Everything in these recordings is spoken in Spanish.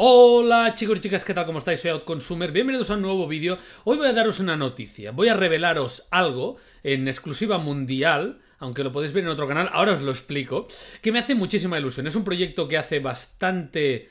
Hola chicos y chicas, ¿qué tal? ¿Cómo estáis? Soy Outconsumer, bienvenidos a un nuevo vídeo. Hoy voy a daros una noticia, voy a revelaros algo en exclusiva mundial, aunque lo podéis ver en otro canal, ahora os lo explico, que me hace muchísima ilusión. Es un proyecto que hace bastante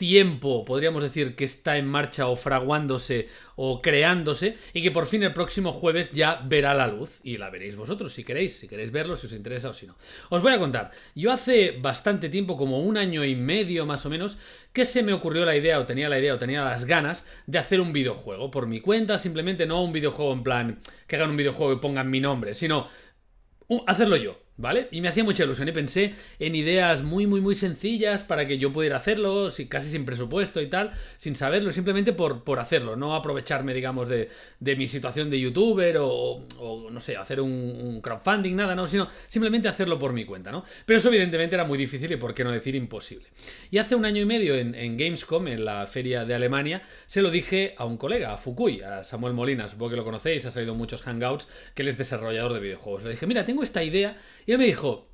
tiempo, podríamos decir, que está en marcha o fraguándose o creándose y que por fin el próximo jueves ya verá la luz y la veréis vosotros si queréis, si queréis verlo, si os interesa o si no. Os voy a contar, yo hace bastante tiempo, como un año y medio más o menos, que se me ocurrió la idea o tenía la idea o tenía las ganas de hacer un videojuego por mi cuenta, simplemente no un videojuego en plan que hagan un videojuego y pongan mi nombre, sino hacerlo yo. ¿Vale? Y me hacía mucha ilusión y pensé en ideas muy, muy, muy sencillas para que yo pudiera hacerlo, casi sin presupuesto y tal, sin saberlo, simplemente por, por hacerlo, no aprovecharme, digamos, de, de mi situación de youtuber o, no sé, hacer un, crowdfunding, nada, no, sino simplemente hacerlo por mi cuenta, ¿no? Pero eso evidentemente era muy difícil y por qué no decir imposible. Y hace un año y medio en, Gamescom, en la feria de Alemania, se lo dije a un colega, a Fukui, a Samuel Molina, supongo que lo conocéis, ha salido muchos hangouts, que él es desarrollador de videojuegos. Le dije, mira, tengo esta idea y él me dijo,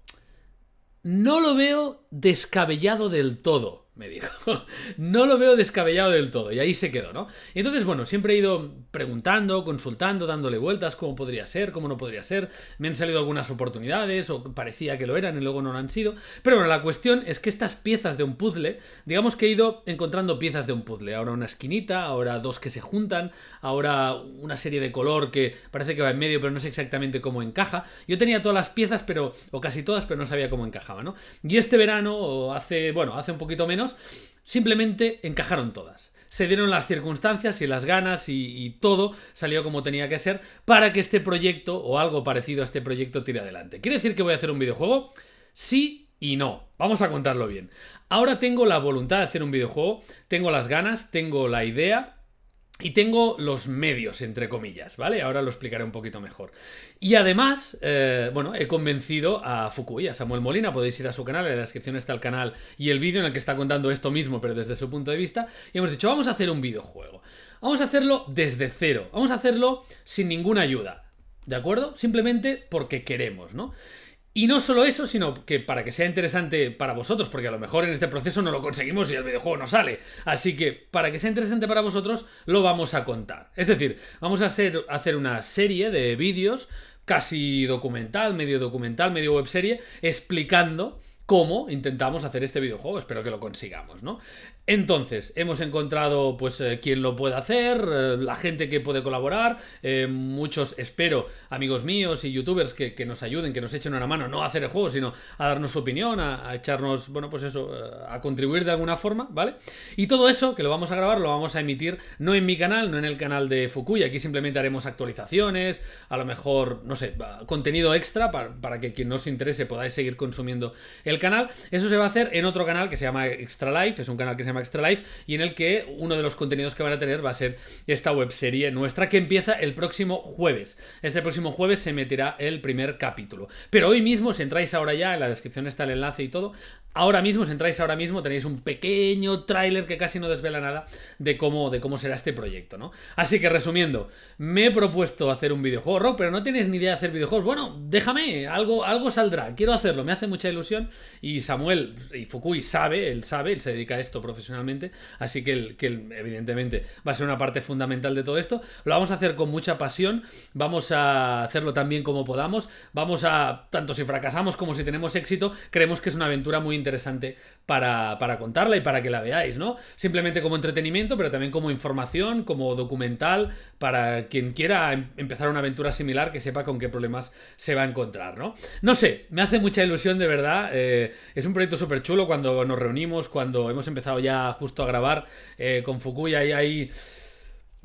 no lo veo descabellado del todo me dijo. no lo veo descabellado del todo. Y ahí se quedó, ¿no? entonces, bueno, siempre he ido preguntando, consultando, dándole vueltas, cómo podría ser, cómo no podría ser. Me han salido algunas oportunidades, o parecía que lo eran y luego no lo han sido. Pero bueno, la cuestión es que estas piezas de un puzzle, digamos que he ido encontrando piezas de un puzzle. Ahora una esquinita, ahora dos que se juntan, ahora una serie de color que parece que va en medio, pero no sé exactamente cómo encaja. Yo tenía todas las piezas, pero, o casi todas, pero no sabía cómo encajaba, ¿no? Y este verano, o hace, bueno, hace un poquito menos, simplemente encajaron todas. Se dieron las circunstancias y las ganas y, y, todo salió como tenía que ser para que este proyecto o algo parecido a este proyecto tire adelante. ¿Quiere decir que voy a hacer un videojuego? Sí y no. Vamos a contarlo bien. Ahora tengo la voluntad de hacer un videojuego, tengo las ganas, tengo la idea, y tengo los medios, entre comillas, ¿vale? Ahora lo explicaré un poquito mejor. Y además, eh, bueno, he convencido a Fukui, a Samuel Molina, podéis ir a su canal, en la descripción está el canal y el vídeo en el que está contando esto mismo, pero desde su punto de vista, y hemos dicho, vamos a hacer un videojuego. Vamos a hacerlo desde cero, vamos a hacerlo sin ninguna ayuda, ¿de acuerdo? Simplemente porque queremos, ¿no? Y no solo eso, sino que para que sea interesante para vosotros, porque a lo mejor en este proceso no lo conseguimos y el videojuego no sale. Así que para que sea interesante para vosotros, lo vamos a contar. Es decir, vamos a hacer, hacer una serie de vídeos, casi documental, medio documental, medio webserie, explicando cómo intentamos hacer este videojuego. Espero que lo consigamos, ¿no? Entonces, hemos encontrado pues eh, quien lo puede hacer, eh, la gente que puede colaborar, eh, muchos, espero, amigos míos y youtubers que, nos ayuden, que nos echen una mano, no a hacer el juego, sino a darnos su opinión, a, echarnos, bueno, pues eso, a contribuir de alguna forma, ¿vale? Y todo eso, que lo vamos a grabar, lo vamos a emitir no en mi canal, no en el canal de Fukuy, aquí simplemente haremos actualizaciones, a lo mejor, no sé, contenido extra para, para que quien nos interese podáis seguir consumiendo el canal. Eso se va a hacer en otro canal que se llama Extra Life, es un canal que se llama Extra Life y en el que uno de los contenidos que van a tener va a ser esta webserie nuestra que empieza el próximo jueves. Este próximo jueves se meterá el primer capítulo. Pero hoy mismo, si entráis ahora ya, en la descripción está el enlace y todo, Ahora mismo, si entráis ahora mismo, tenéis un pequeño tráiler que casi no desvela nada de cómo, de cómo será este proyecto, ¿no? Así que resumiendo, me he propuesto hacer un videojuego, Rock, pero no tienes ni idea de hacer videojuegos. Bueno, déjame, algo, algo saldrá, quiero hacerlo, me hace mucha ilusión. Y Samuel y Fukui sabe, él sabe, él se dedica a esto profesionalmente, así que, él, que evidentemente va a ser una parte fundamental de todo esto. Lo vamos a hacer con mucha pasión, vamos a hacerlo tan bien como podamos, vamos a, tanto si fracasamos como si tenemos éxito, creemos que es una aventura muy interesante interesante para, contarla y para que la veáis, ¿no? Simplemente como entretenimiento, pero también como información, como documental, para quien quiera em, empezar una aventura similar, que sepa con qué problemas se va a encontrar, ¿no? No sé, me hace mucha ilusión de verdad. Eh, es un proyecto súper chulo cuando nos reunimos, cuando hemos empezado ya justo a grabar eh, con Fukuya y ahí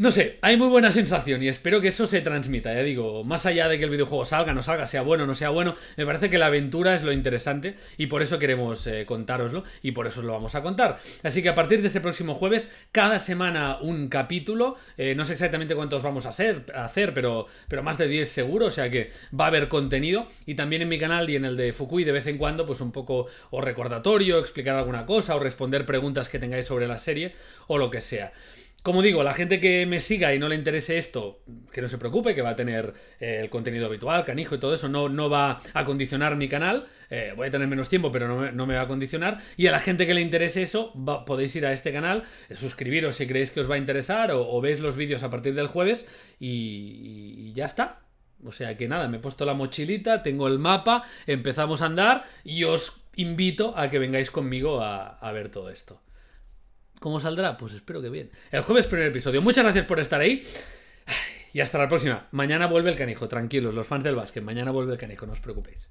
no sé, hay muy buena sensación y espero que eso se transmita, ya digo, más allá de que el videojuego salga, no salga, sea bueno, no sea bueno, me parece que la aventura es lo interesante y por eso queremos contaroslo eh, contároslo y por eso os lo vamos a contar. Así que a partir de este próximo jueves, cada semana un capítulo, eh, no sé exactamente cuántos vamos a hacer, hacer pero, pero más de 10 seguro, o sea que va a haber contenido y también en mi canal y en el de Fukui de vez en cuando pues un poco o recordatorio, explicar alguna cosa o responder preguntas que tengáis sobre la serie o lo que sea como digo, la gente que me siga y no le interese esto, que no se preocupe, que va a tener eh, el contenido habitual, canijo y todo eso, no, no va a condicionar mi canal. Eh, voy a tener menos tiempo, pero no me, no me, va a condicionar. Y a la gente que le interese eso, podéis ir a este canal, eh, suscribiros si creéis que os va a interesar o, veis los vídeos a partir del jueves y, ya está. O sea que nada, me he puesto la mochilita, tengo el mapa, empezamos a andar y os invito a que vengáis conmigo a ver todo esto. ¿Cómo saldrá? Pues espero que bien. El jueves primer episodio. Muchas gracias por estar ahí. Y hasta la próxima. Mañana vuelve el canijo, tranquilos, los fans del básquet. Mañana vuelve el canijo, no os preocupéis.